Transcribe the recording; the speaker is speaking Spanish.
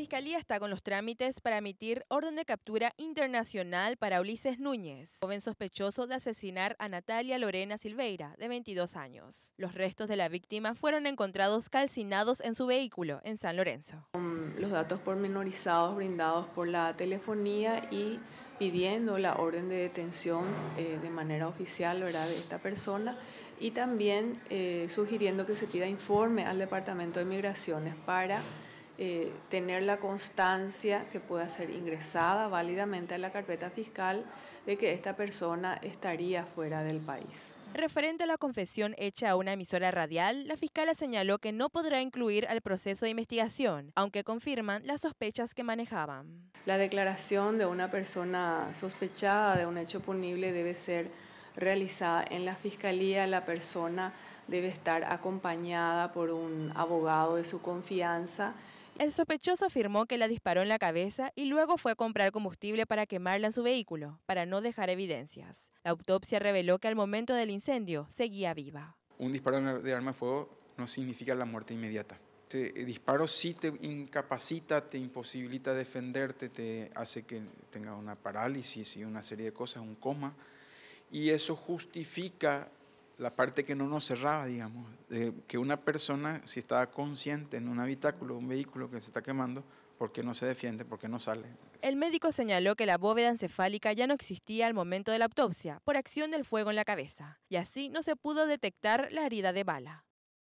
Fiscalía está con los trámites para emitir orden de captura internacional para Ulises Núñez, joven sospechoso de asesinar a Natalia Lorena Silveira, de 22 años. Los restos de la víctima fueron encontrados calcinados en su vehículo en San Lorenzo. Los datos pormenorizados brindados por la telefonía y pidiendo la orden de detención eh, de manera oficial ¿verdad? de esta persona y también eh, sugiriendo que se pida informe al Departamento de Migraciones para eh, tener la constancia que pueda ser ingresada válidamente a la carpeta fiscal de que esta persona estaría fuera del país. Referente a la confesión hecha a una emisora radial, la fiscal señaló que no podrá incluir al proceso de investigación, aunque confirman las sospechas que manejaban. La declaración de una persona sospechada de un hecho punible debe ser realizada en la fiscalía. La persona debe estar acompañada por un abogado de su confianza el sospechoso afirmó que la disparó en la cabeza y luego fue a comprar combustible para quemarla en su vehículo, para no dejar evidencias. La autopsia reveló que al momento del incendio seguía viva. Un disparo de arma de fuego no significa la muerte inmediata. El eh, disparo sí te incapacita, te imposibilita defenderte, te hace que tengas una parálisis y una serie de cosas, un coma, y eso justifica la parte que no nos cerraba, digamos, de que una persona, si estaba consciente en un habitáculo, un vehículo que se está quemando, ¿por qué no se defiende? ¿Por qué no sale? El médico señaló que la bóveda encefálica ya no existía al momento de la autopsia, por acción del fuego en la cabeza, y así no se pudo detectar la herida de bala.